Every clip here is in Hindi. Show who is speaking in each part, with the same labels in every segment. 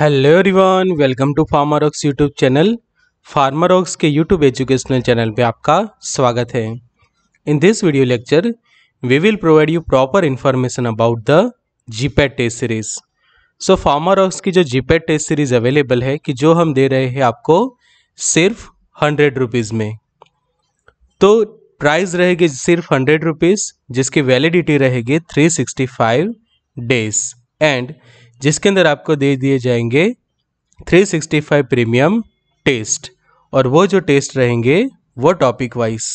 Speaker 1: Hello everyone welcome to Pharmarox YouTube channel Pharmarox के यूट्यूब एजुकेशनल चैनल पे आपका स्वागत है in this video lecture we will provide you proper information about the GPAT test series so Pharmarox की जो जीपैट टेस्ट सीरीज अवेलेबल है कि जो हम दे रहे हैं आपको सिर्फ हंड्रेड रुपीज़ में तो प्राइस रहेगी सिर्फ हंड्रेड रुपीज़ जिसकी वैलिडिटी रहेगी three sixty five days and जिसके अंदर आपको दे दिए जाएंगे 365 प्रीमियम टेस्ट और वो जो टेस्ट रहेंगे वो टॉपिक वाइज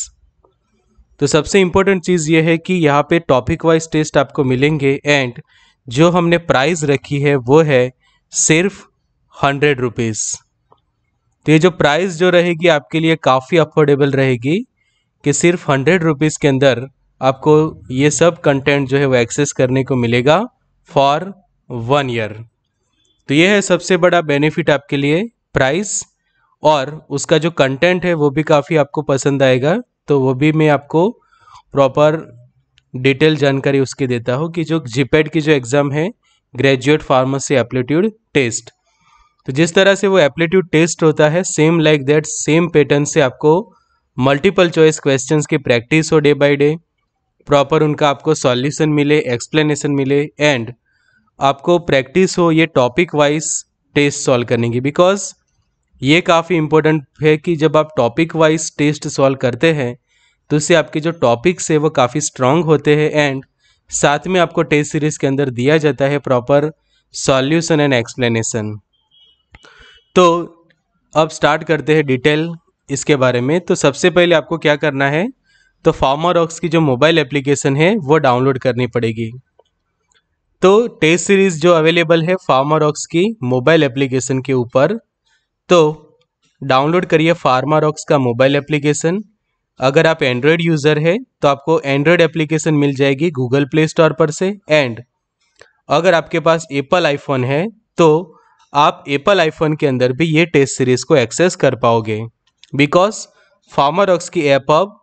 Speaker 1: तो सबसे इम्पोर्टेंट चीज़ ये है कि यहाँ पे टॉपिक वाइज टेस्ट आपको मिलेंगे एंड जो हमने प्राइस रखी है वो है सिर्फ हंड्रेड रुपीज़ तो ये जो प्राइस जो रहेगी आपके लिए काफ़ी अफोर्डेबल रहेगी कि सिर्फ हंड्रेड रुपीज़ के अंदर आपको ये सब कंटेंट जो है वो एक्सेस करने को मिलेगा फॉर वन ईयर तो ये है सबसे बड़ा बेनिफिट आपके लिए प्राइस और उसका जो कंटेंट है वो भी काफ़ी आपको पसंद आएगा तो वो भी मैं आपको प्रॉपर डिटेल जानकारी उसकी देता हूँ कि जो जीपेड की जो एग्ज़ाम है ग्रेजुएट फार्मेसी एप्लीट्यूड टेस्ट तो जिस तरह से वो एप्लीट्यूड टेस्ट होता है same like that same pattern से आपको मल्टीपल चॉइस क्वेश्चंस की प्रैक्टिस हो डे बाय डे प्रॉपर उनका आपको सॉल्यूशन मिले एक्सप्लेनेशन मिले एंड आपको प्रैक्टिस हो ये टॉपिक वाइज टेस्ट सॉल्व करने की बिकॉज ये काफ़ी इम्पोर्टेंट है कि जब आप टॉपिक वाइज टेस्ट सॉल्व करते हैं तो उससे आपके जो टॉपिक्स है वो काफ़ी स्ट्रांग होते हैं एंड साथ में आपको टेस्ट सीरीज़ के अंदर दिया जाता है प्रॉपर सॉल्यूशन एंड एक्सप्लेनेशन तो अब स्टार्ट करते हैं डिटेल इसके बारे में तो सबसे पहले आपको क्या करना है तो फार्मा रॉक्स की जो मोबाइल एप्लीकेशन है वो डाउनलोड करनी पड़ेगी तो टेस्ट सीरीज जो अवेलेबल है फार्मारॉक्स की मोबाइल एप्लीकेशन के ऊपर तो डाउनलोड करिए फार्मारॉक्स का मोबाइल एप्लीकेशन अगर आप एंड्रॉयड यूज़र है तो आपको एंड्रॉयड एप्लीकेशन मिल जाएगी गूगल प्ले स्टोर पर से एंड अगर आपके पास एप्पल आईफोन है तो आप एप्पल आईफोन के अंदर भी ये टेस्ट सीरीज़ को एक्सेस कर पाओगे बिकॉज फार्मारॉक्स की ऐप अब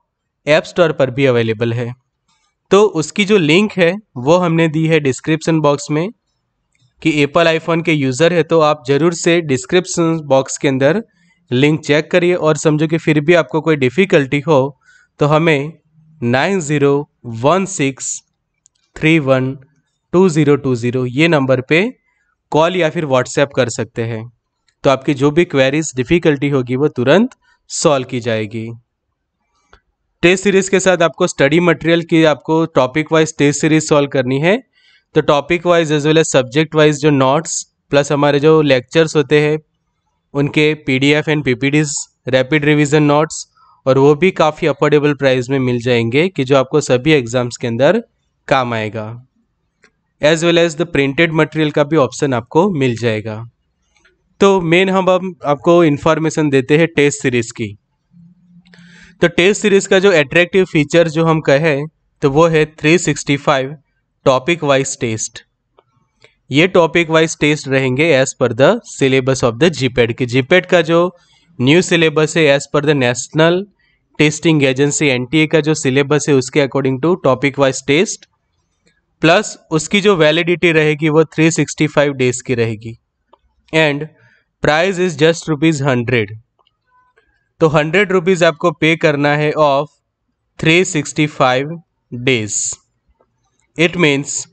Speaker 1: ऐप स्टोर पर भी अवेलेबल है तो उसकी जो लिंक है वो हमने दी है डिस्क्रिप्सन बॉक्स में कि एप्पल आईफोन के यूज़र है तो आप ज़रूर से डिस्क्रिप्सन बॉक्स के अंदर लिंक चेक करिए और समझो कि फिर भी आपको कोई डिफ़िकल्टी हो तो हमें nine zero one six three one two zero two zero ये नंबर पे कॉल या फिर व्हाट्सएप कर सकते हैं तो आपकी जो भी क्वेरीज डिफ़िकल्टी होगी वो तुरंत सॉल्व की जाएगी टेस्ट सीरीज के साथ आपको स्टडी मटेरियल की आपको topic wise test series solve करनी है तो topic wise as well as subject wise जो नोट्स प्लस हमारे जो लेक्चर्स होते हैं उनके PDF and PPTs rapid revision notes और वो भी काफ़ी अफोर्डेबल प्राइस में मिल जाएंगे कि जो आपको सभी एग्ज़ाम्स के अंदर काम आएगा as well as the printed material का भी ऑप्शन आपको मिल जाएगा तो मेन हम अब आपको इन्फॉर्मेशन देते हैं टेस्ट सीरीज़ की तो टेस्ट सीरीज का जो एट्रैक्टिव फीचर जो हम कहें तो वो है 365 टॉपिक वाइज टेस्ट ये टॉपिक वाइज टेस्ट रहेंगे as per the syllabus of the GPAT के जीपेड e का जो न्यू सिलेबस है as per the National Testing Agency NTA का जो सिलेबस है उसके according to topic wise test plus उसकी जो वैलिडिटी रहेगी वो 365 डेज की रहेगी and price is just rupees hundred तो हंड्रेड रुपीज़ आपको पे करना है of three sixty five days it means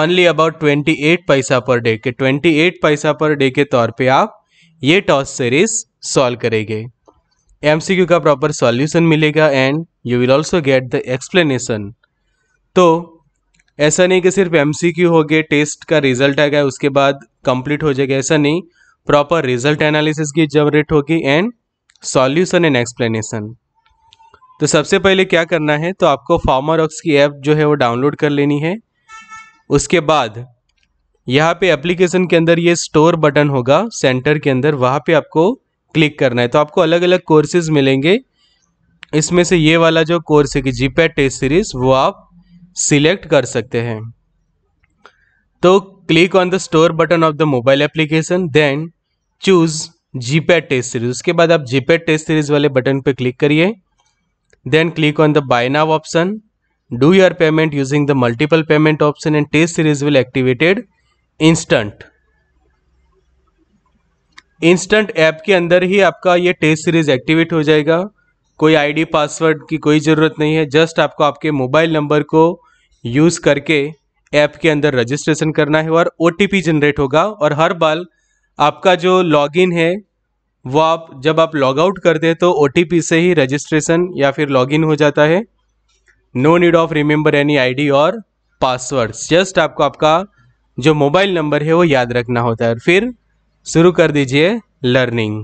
Speaker 1: only about twenty eight paisa per day के twenty eight paisa per day के तौर पे आप ये टॉस सीरीज सॉल्व करेंगे एम का प्रॉपर सॉल्यूशन मिलेगा and you will also get the explanation तो ऐसा नहीं कि सिर्फ एम हो गए टेस्ट का रिजल्ट आ गया उसके बाद कंप्लीट हो जाएगा ऐसा नहीं प्रॉपर रिजल्ट एनालिसिस की जनरेट होगी एंड सॉल्यूशन एंड एक्सप्लेनेशन तो सबसे पहले क्या करना है तो आपको फार्मर ऑक्स की ऐप जो है वो डाउनलोड कर लेनी है उसके बाद यहाँ पे एप्लीकेशन के अंदर ये स्टोर बटन होगा सेंटर के अंदर वहाँ पे आपको क्लिक करना है तो आपको अलग अलग कोर्सेज मिलेंगे इसमें से ये वाला जो कोर्स है कि जीपैट टेस्ट सीरीज वो आप सिलेक्ट कर सकते हैं तो click on the store button of the mobile application then choose GPAT test series उसके बाद आप जीपैड टेस्ट सीरीज वाले बटन पर क्लिक करिए then click on the buy now option do your payment using the multiple payment option and test series will activated instant instant app के अंदर ही आपका ये टेस्ट सीरीज एक्टिवेट हो जाएगा कोई आईडी पासवर्ड की कोई ज़रूरत नहीं है जस्ट आपको आपके मोबाइल नंबर को यूज़ करके ऐप के अंदर रजिस्ट्रेशन करना है और ओ जनरेट होगा और हर बार आपका जो लॉगिन है वो आप जब आप लॉग आउट करते हैं तो ओ से ही रजिस्ट्रेशन या फिर लॉगिन हो जाता है no need of remember any ID और पासवर्ड जस्ट आपको आपका जो मोबाइल नंबर है वो याद रखना होता है और फिर शुरू कर दीजिए लर्निंग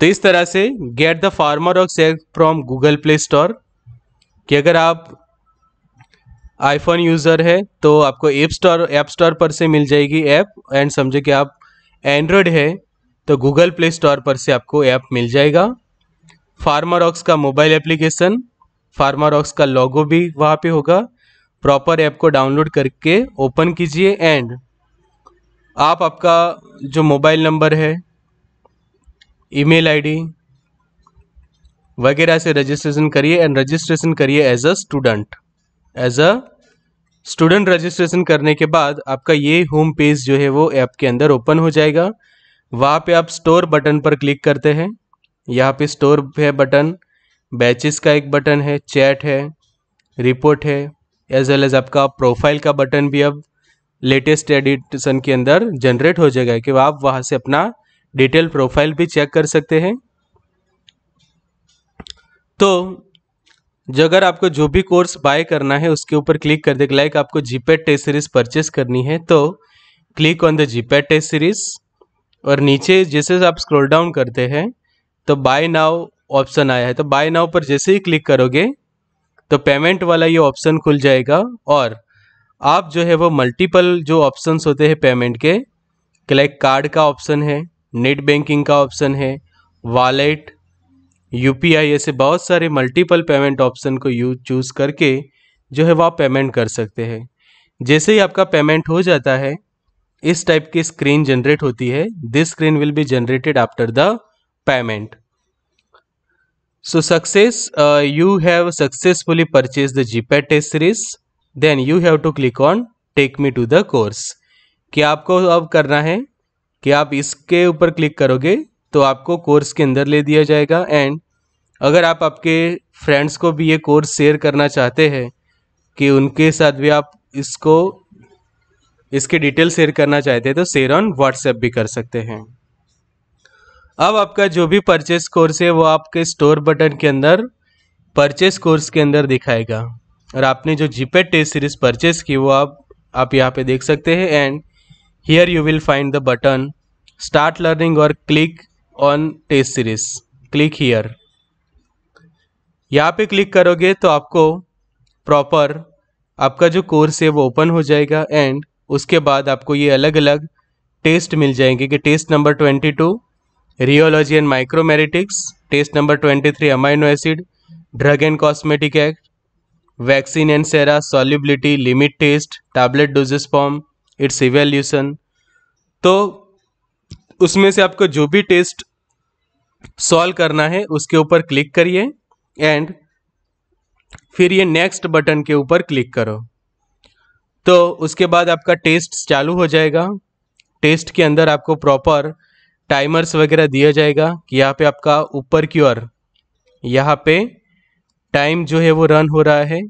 Speaker 1: तो इस तरह से गेट द फार्मर ऑफ सेल फ्रॉम गूगल प्ले स्टोर कि अगर आप आईफोन यूज़र है तो आपको ऐप स्टोर ऐप स्टोर पर से मिल जाएगी ऐप एंड समझे कि आप एंड्रॉयड है तो गूगल प्ले स्टोर पर से आपको ऐप मिल जाएगा फार्मारॉक्स का मोबाइल एप्लीकेशन फार्मारॉक्स का लॉगो भी वहाँ पे होगा प्रॉपर ऐप को डाउनलोड करके ओपन कीजिए एंड आप आपका जो मोबाइल नंबर है ईमेल आईडी वगैरह से रजिस्ट्रेशन करिए एंड रजिस्ट्रेशन करिए as a student as a student registration करने के बाद आपका ये होम पेज जो है वो ऐप के अंदर ओपन हो जाएगा वहाँ पे आप स्टोर बटन पर क्लिक करते हैं यहाँ पे स्टोर है बटन बैचेस का एक बटन है चैट है रिपोर्ट है एज वेल एज आपका प्रोफाइल का बटन भी अब लेटेस्ट एडिटन के अंदर जनरेट हो जाएगा कि आप वहाँ से अपना डिटेल प्रोफाइल भी चेक कर सकते हैं तो जो अगर आपको जो भी कोर्स बाय करना है उसके ऊपर क्लिक कर देगा लाइक आपको जीपैड टेस्ट सीरीज परचेस करनी है तो click on the GPAT test series और नीचे जैसे आप स्क्रॉल डाउन करते हैं तो बाय नाउ ऑप्शन आया है तो बाय नाउ पर जैसे ही क्लिक करोगे तो पेमेंट वाला ये ऑप्शन खुल जाएगा और आप जो है वो मल्टीपल जो ऑप्शन होते हैं पेमेंट के लाइक कार्ड का ऑप्शन है नेट बैंकिंग का ऑप्शन है वॉलेट यू ऐसे बहुत सारे मल्टीपल पेमेंट ऑप्शन को यूज चूज करके जो है वह आप पेमेंट कर सकते हैं जैसे ही आपका पेमेंट हो जाता है इस टाइप की स्क्रीन जनरेट होती है this screen will be generated after the payment so success you have successfully purchase the the test uh, test series then you have to click on take me to the कि आपको अब करना है कि आप इसके ऊपर क्लिक करोगे तो आपको कोर्स के अंदर ले दिया जाएगा एंड अगर आप आपके फ्रेंड्स को भी ये कोर्स शेयर करना चाहते हैं कि उनके साथ भी आप इसको इसके डिटेल शेयर करना चाहते हैं तो शेयर ऑन व्हाट्सएप भी कर सकते हैं अब आपका जो भी परचेस कोर्स है वो आपके स्टोर बटन के अंदर परचेस कोर्स के अंदर दिखाएगा और आपने जो जीपे टेस्ट सीरीज परचेस की वो आप आप यहाँ पे देख सकते हैं and here you will find the button start learning और click on test series click here यहाँ पे क्लिक करोगे तो आपको प्रॉपर आपका जो कोर्स है वो ओपन हो जाएगा एंड उसके बाद आपको ये अलग अलग टेस्ट मिल जाएंगे कि test number twenty two rheology and micromeritics test number twenty three amino acid drug and cosmetic act vaccine and sera solubility limit test tablet dosage form its evaluation तो उसमें से आपको जो भी टेस्ट सॉल्व करना है उसके ऊपर क्लिक करिए एंड फिर ये नेक्स्ट बटन के ऊपर क्लिक करो तो उसके बाद आपका टेस्ट चालू हो जाएगा टेस्ट के अंदर आपको प्रॉपर टाइमर्स वगैरह दिया जाएगा कि यहाँ पे आपका ऊपर की ओर यहाँ पे टाइम जो है वो रन हो रहा है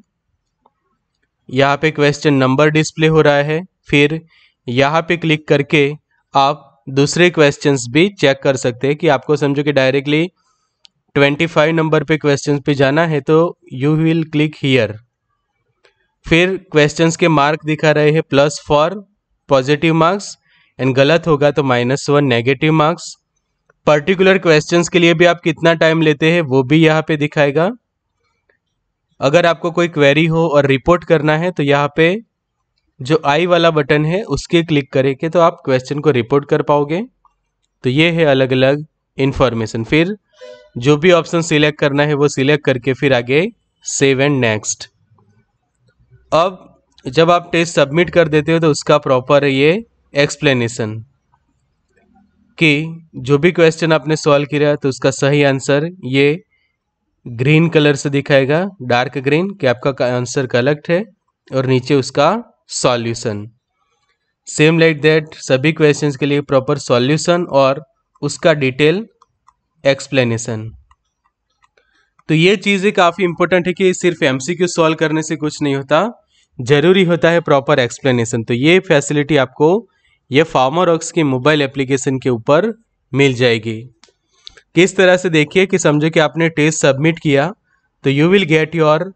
Speaker 1: यहाँ पे क्वेश्चन नंबर डिस्प्ले हो रहा है फिर यहाँ पे क्लिक करके आप दूसरे क्वेश्चंस भी चेक कर सकते हैं कि आपको समझो कि डायरेक्टली 25 नंबर पे क्वेश्चंस पे जाना है तो यू विल क्लिक हियर फिर क्वेश्चंस के मार्क दिखा रहे हैं plus four positive marks and गलत होगा तो minus one negative marks particular questions के लिए भी आप कितना टाइम लेते हैं वो भी यहाँ पे दिखाएगा अगर आपको कोई क्वेरी हो और रिपोर्ट करना है तो यहाँ पे जो आई वाला बटन है उसके क्लिक करके तो आप क्वेश्चन को रिपोर्ट कर पाओगे तो ये है अलग अलग इन्फॉर्मेशन फिर जो भी ऑप्शन सिलेक्ट करना है वो सिलेक्ट करके फिर आगे सेव एंड नेक्स्ट अब जब आप टेस्ट सबमिट कर देते हो तो उसका प्रॉपर ये एक्सप्लेनेशन कि जो भी क्वेश्चन आपने सॉल्व किया तो उसका सही आंसर ये ग्रीन कलर से दिखाएगा डार्क ग्रीन कि आपका आंसर कलेक्ट है और नीचे उसका सॉल्यूशन सेम लाइक दैट सभी क्वेश्चंस के लिए प्रॉपर सॉल्यूशन और उसका डिटेल एक्सप्लेनेशन तो ये चीज़ें काफ़ी इंपॉर्टेंट है कि सिर्फ एम सी सॉल्व करने से कुछ नहीं होता ज़रूरी होता है प्रॉपर एक्सप्लेनेशन तो ये फैसिलिटी आपको ये फार्मर वर्क्स की मोबाइल एप्लीकेशन के ऊपर मिल जाएगी किस तरह से देखिए कि समझो कि आपने टेस्ट सबमिट किया तो you will get your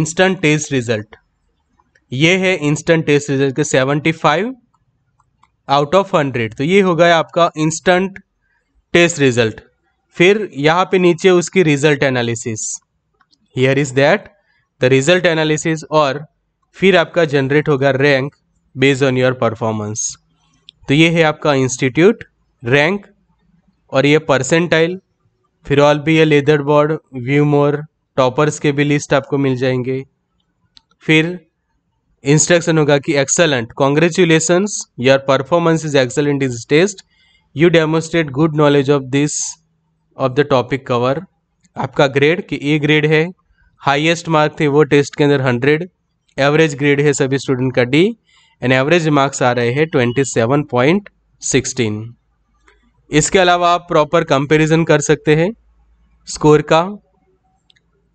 Speaker 1: instant test result ये है इंस्टेंट टेस्ट रिजल्ट के 75 आउट ऑफ 100 तो ये हो गया आपका इंस्टेंट टेस्ट रिजल्ट फिर यहाँ पे नीचे उसकी result analysis here is that the result analysis और फिर आपका जनरेट होगा rank based on your performance तो ये है आपका इंस्टीट्यूट रैंक और ये परसेंटाइल फिर ऑल भी ये leader board view more toppers के भी लिस्ट आपको मिल जाएंगे फिर इंस्ट्रक्शन होगा कि excellent congratulation your performance is excellent is test you demonstrate good knowledge of this of the topic cover आपका ग्रेड कि ए ग्रेड है हाइएस्ट मार्क थे वो टेस्ट के अंदर हंड्रेड एवरेज ग्रेड है सभी स्टूडेंट का डी एंड एवरेज मार्क्स आ रहे हैं ट्वेंटी सेवन पॉइंट सिक्सटीन इसके अलावा आप प्रॉपर कंपेरिजन कर सकते हैं स्कोर का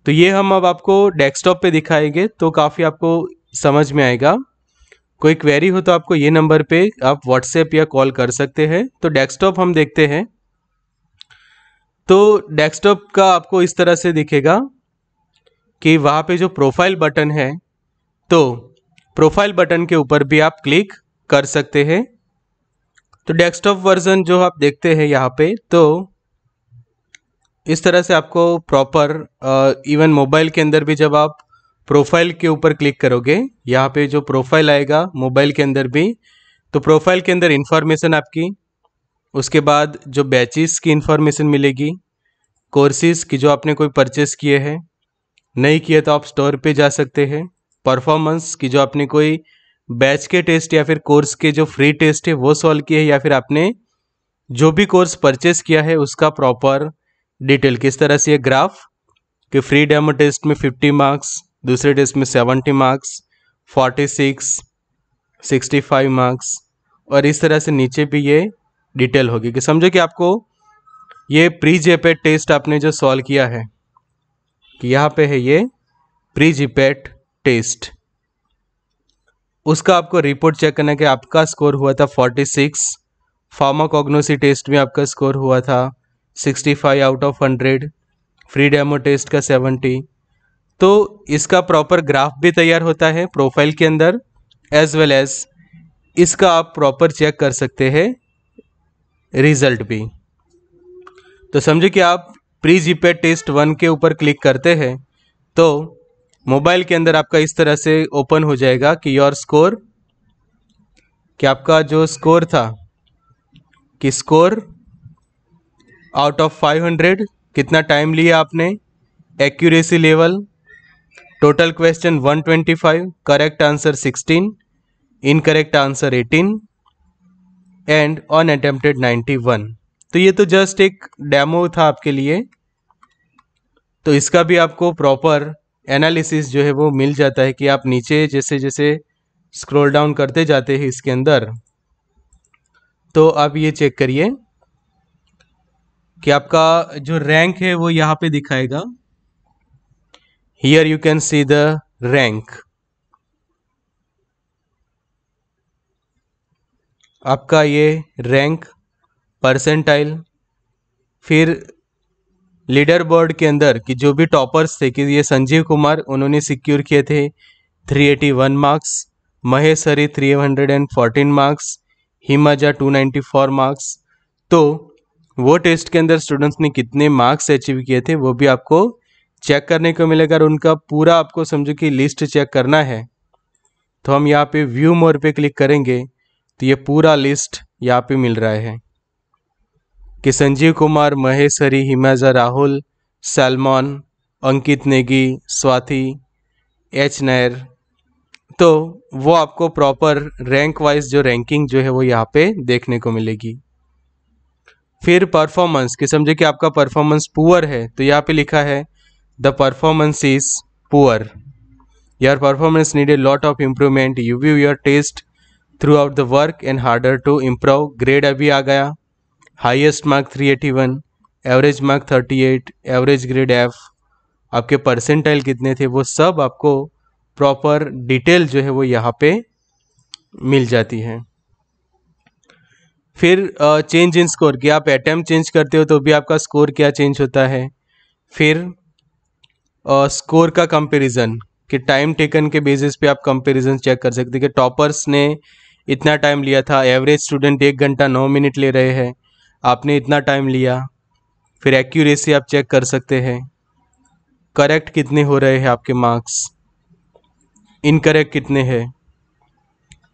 Speaker 1: तो ये हम अब आपको डेस्कटॉप पे दिखाएंगे तो काफ़ी आपको समझ में आएगा कोई क्वेरी हो तो आपको ये नंबर पे आप व्हाट्सएप या कॉल कर सकते हैं तो डेस्कटॉप हम देखते हैं तो डेस्कटॉप का आपको इस तरह से दिखेगा कि वहाँ पे जो प्रोफाइल बटन है तो प्रोफाइल बटन के ऊपर भी आप क्लिक कर सकते हैं तो डेस्कटॉप वर्जन जो आप देखते हैं यहाँ पे तो इस तरह से आपको प्रॉपर इवन मोबाइल के अंदर भी जब आप प्रोफाइल के ऊपर क्लिक करोगे यहाँ पे जो प्रोफाइल आएगा मोबाइल के अंदर भी तो प्रोफाइल के अंदर इन्फॉर्मेशन आपकी उसके बाद जो बैचेस की इन्फॉर्मेशन मिलेगी कोर्सेज़ की जो आपने कोई परचेस किए हैं नहीं किए तो आप स्टोर पे जा सकते हैं परफॉर्मेंस की जो आपने कोई बैच के टेस्ट या फिर कोर्स के जो फ्री टेस्ट है वो सॉल्व किए हैं या फिर आपने जो भी कोर्स परचेस किया है उसका प्रॉपर डिटेल किस तरह से ये ग्राफ कि फ्री डेमो टेस्ट में 50 मार्क्स दूसरे टेस्ट में seventy marks forty six sixty five marks और इस तरह से नीचे भी ये डिटेल होगी कि समझो कि आपको ये प्री जेपेट टेस्ट आपने जो सॉल्व किया है कि यहाँ पे है ये प्री जीपेट टेस्ट उसका आपको रिपोर्ट चेक करना कि आपका स्कोर हुआ था फोर्टी सिक्स फार्माकोग्नोसी टेस्ट में आपका स्कोर हुआ था sixty five out of hundred free demo test का सेवेंटी तो इसका प्रॉपर ग्राफ भी तैयार होता है प्रोफाइल के अंदर एज वेल एज इसका आप प्रॉपर चेक कर सकते हैं रिजल्ट भी तो समझो कि आप प्री जीपे टेस्ट वन के ऊपर क्लिक करते हैं तो मोबाइल के अंदर आपका इस तरह से ओपन हो जाएगा कि योर स्कोर कि आपका जो स्कोर था कि स्कोर आउट ऑफ 500 कितना टाइम लिया आपने accuracy level total question 125 correct answer 16 incorrect answer 18 and unattempted 91 तो ये तो जस्ट एक डेमो था आपके लिए तो इसका भी आपको प्रॉपर एनालिसिस जो है वो मिल जाता है कि आप नीचे जैसे जैसे स्क्रॉल डाउन करते जाते हैं इसके अंदर तो आप ये चेक करिए कि आपका जो रैंक है वो यहाँ पे दिखाएगा here you can see the rank आपका ये रैंक परसेंटाइल फिर लीडर बोर्ड के अंदर कि जो भी टॉपर्स थे कि ये संजीव कुमार उन्होंने सिक्योर किए थे 381 marks Mahesh Hari 314 marks Himaja 294 marks तो वो टेस्ट के अंदर स्टूडेंट्स ने कितने मार्क्स अचीव किए थे वो भी आपको चेक करने को मिलेगा और उनका पूरा आपको समझो कि लिस्ट चेक करना है तो हम यहाँ पे व्यू मोर पे क्लिक करेंगे तो ये पूरा लिस्ट यहाँ पे मिल रहा है कि संजीव कुमार महेश हरी हिमाजा राहुल सलमान अंकित नेगी स्वाति एच नायर तो वो आपको प्रॉपर रैंक वाइज जो रैंकिंग जो है वो यहाँ पे देखने को मिलेगी फिर परफॉर्मेंस कि समझे कि आपका परफॉर्मेंस पुअर है तो यहाँ पे लिखा है the performance is poor your performance need a lot of improvement you view your test throughout the work and harder to improve grade abhi aa gaya highest mark 381 average mark 38 average grade F आपके परसेंटाइल कितने थे वो सब आपको प्रॉपर डिटेल जो है वो यहाँ पे मिल जाती है फिर चेंज इन स्कोर कि आप अटैम्प चेंज करते हो तो भी आपका स्कोर क्या चेंज होता है फिर स्कोर का कंपैरिजन कि टाइम टेकन के बेसिस पे आप कंपैरिजन चेक कर सकते हैं कि टॉपर्स ने इतना टाइम लिया था एवरेज स्टूडेंट एक घंटा नौ मिनट ले रहे हैं आपने इतना टाइम लिया फिर एक्यूरेसी आप चेक कर सकते हैं करेक्ट कितने हो रहे हैं आपके मार्क्स इनकरेक्ट कितने हैं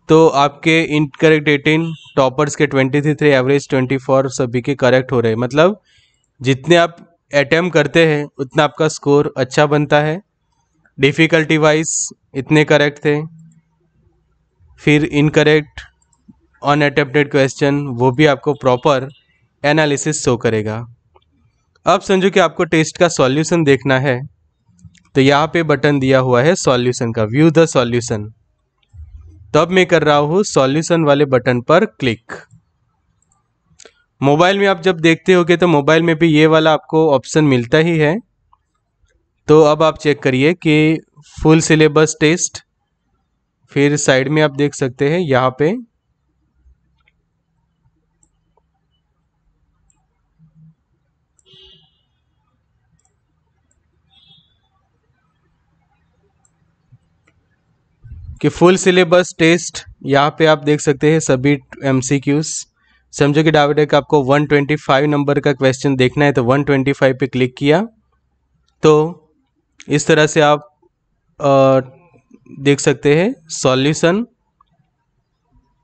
Speaker 1: तो आपके इनकरेक्ट एटीन टॉपर्स के twenty three average twenty four सभी के करेक्ट हो रहे हैं मतलब जितने आप अटैम्प करते हैं उतना आपका स्कोर अच्छा बनता है डिफ़िकल्टी वाइज इतने करेक्ट थे फिर इनकरेक्ट ऑन अटेम्प्टेड क्वेश्चन वो भी आपको प्रॉपर एनालिसिस शो करेगा अब समझो कि आपको टेस्ट का सॉल्यूशन देखना है तो यहाँ पे बटन दिया हुआ है सॉल्यूशन का व्यू द सॉल्यूशन तब मैं कर रहा हूँ सॉल्यूशन वाले बटन पर क्लिक मोबाइल में आप जब देखते होगे तो मोबाइल में भी ये वाला आपको ऑप्शन मिलता ही है तो अब आप चेक करिए कि फुल सिलेबस टेस्ट फिर साइड में आप देख सकते हैं यहाँ पे कि फुल सिलेबस टेस्ट यहाँ पे आप देख सकते हैं सभी एमसीक्यूज़ समझो कि डाविडेक आपको 125 नंबर का क्वेश्चन देखना है तो 125 पे क्लिक किया तो इस तरह से आप आ, देख सकते हैं सॉल्यूशन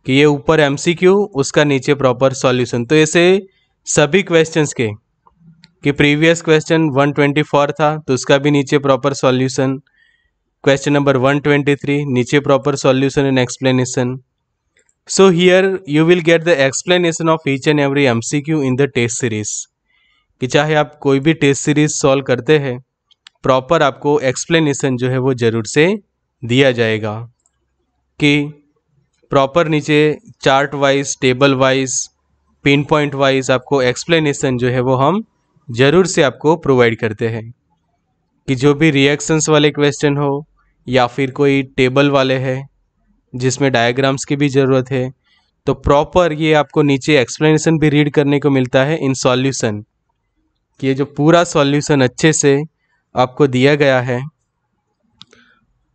Speaker 1: कि ये ऊपर एमसीक्यू उसका नीचे प्रॉपर सॉल्यूशन तो ऐसे सभी क्वेश्चंस के कि प्रीवियस क्वेश्चन 124 था तो उसका भी नीचे प्रॉपर सॉल्यूशन क्वेश्चन नंबर 123 नीचे proper solution and explanation So here you will get the explanation of each and every MCQ in the test series. कि चाहे आप कोई भी टेस्ट सीरीज सॉल्व करते हैं प्रॉपर आपको एक्सप्लेनेशन जो है वो ज़रूर से दिया जाएगा कि प्रॉपर नीचे chart wise table wise pin point wise आपको एक्सप्लेनेशन जो है वो हम ज़रूर से आपको प्रोवाइड करते हैं कि जो भी रिएक्शंस वाले क्वेश्चन हो या फिर कोई टेबल वाले हैं जिसमें डायग्राम्स की भी ज़रूरत है तो प्रॉपर ये आपको नीचे एक्सप्लेनेशन भी रीड करने को मिलता है इन सॉल्यूशन ये जो पूरा सॉल्यूशन अच्छे से आपको दिया गया है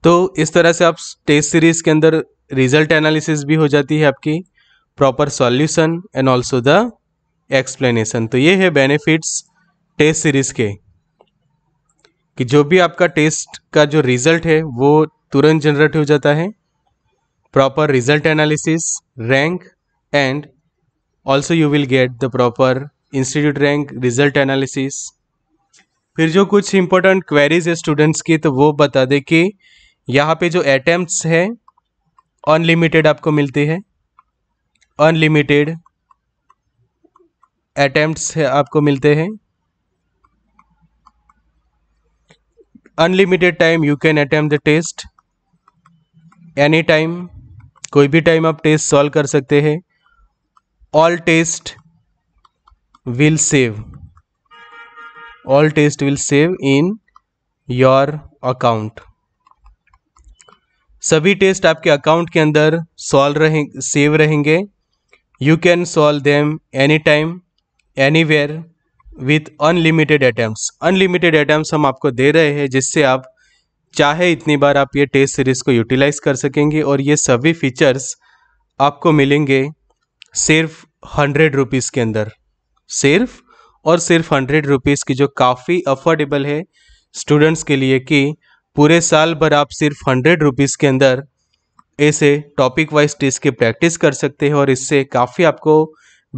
Speaker 1: तो इस तरह से आप टेस्ट सीरीज़ के अंदर रिजल्ट एनालिसिस भी हो जाती है आपकी proper solution and also the explanation तो ये है बेनिफिट्स टेस्ट सीरीज़ के कि जो भी आपका टेस्ट का जो रिज़ल्ट है वो तुरंत जनरेट हो जाता है proper result analysis, rank and also you will get the proper institute rank, result analysis. फिर जो कुछ important queries है students की तो वो बता दे कि यहाँ पे जो attempts है unlimited आपको मिलती है attempts है आपको मिलते हैं unlimited time you can attempt the test anytime कोई भी टाइम आप टेस्ट सॉल्व कर सकते हैं all test will save all test will save in your account सभी टेस्ट आपके अकाउंट के अंदर सॉल्व रहें सेव रहेंगे you can solve them any time anywhere with unlimited attempt unlimited attempt हम आपको दे रहे हैं जिससे आप चाहे इतनी बार आप ये टेस्ट सीरीज़ को यूटिलाइज़ कर सकेंगे और ये सभी फीचर्स आपको मिलेंगे सिर्फ हंड्रेड रुपीज़ के अंदर सिर्फ और सिर्फ हंड्रेड रुपीज़ की जो काफ़ी अफोर्डेबल है स्टूडेंट्स के लिए कि पूरे साल भर आप सिर्फ हंड्रेड रुपीज़ के अंदर ऐसे टॉपिक वाइज टेस्ट की प्रैक्टिस कर सकते हैं और इससे काफ़ी आपको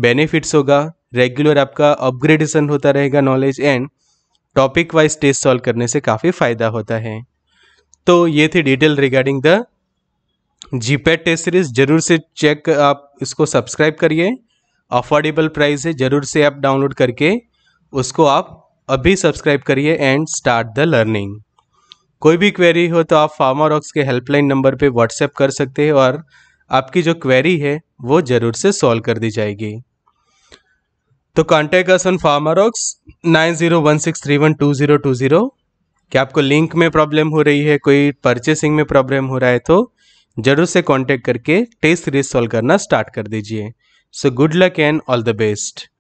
Speaker 1: बेनिफिट्स होगा रेगुलर आपका अपग्रेडेशन होता रहेगा knowledge and topic wise test solve करने से काफ़ी फ़ायदा होता है तो ये थी detail regarding the GPAT test series जरूर से चेक आप इसको सब्सक्राइब करिए अफोर्डेबल प्राइस है जरूर से आप डाउनलोड करके उसको आप अभी सब्सक्राइब करिए एंड स्टार्ट द लर्निंग कोई भी क्वेरी हो तो आप फार्मारॉक्स के हेल्पलाइन नंबर पे व्हाट्सएप कर सकते हैं और आपकी जो क्वेरी है वो ज़रूर से सॉल्व कर दी जाएगी तो contact us on Pharmarox nine zero one six three one two zero two zero क्या आपको लिंक में प्रॉब्लम हो रही है कोई परचेसिंग में प्रॉब्लम हो रहा है तो जरूर से कांटेक्ट करके टेस्ट सीरीज सॉल्व करना स्टार्ट कर दीजिए so good luck and all the best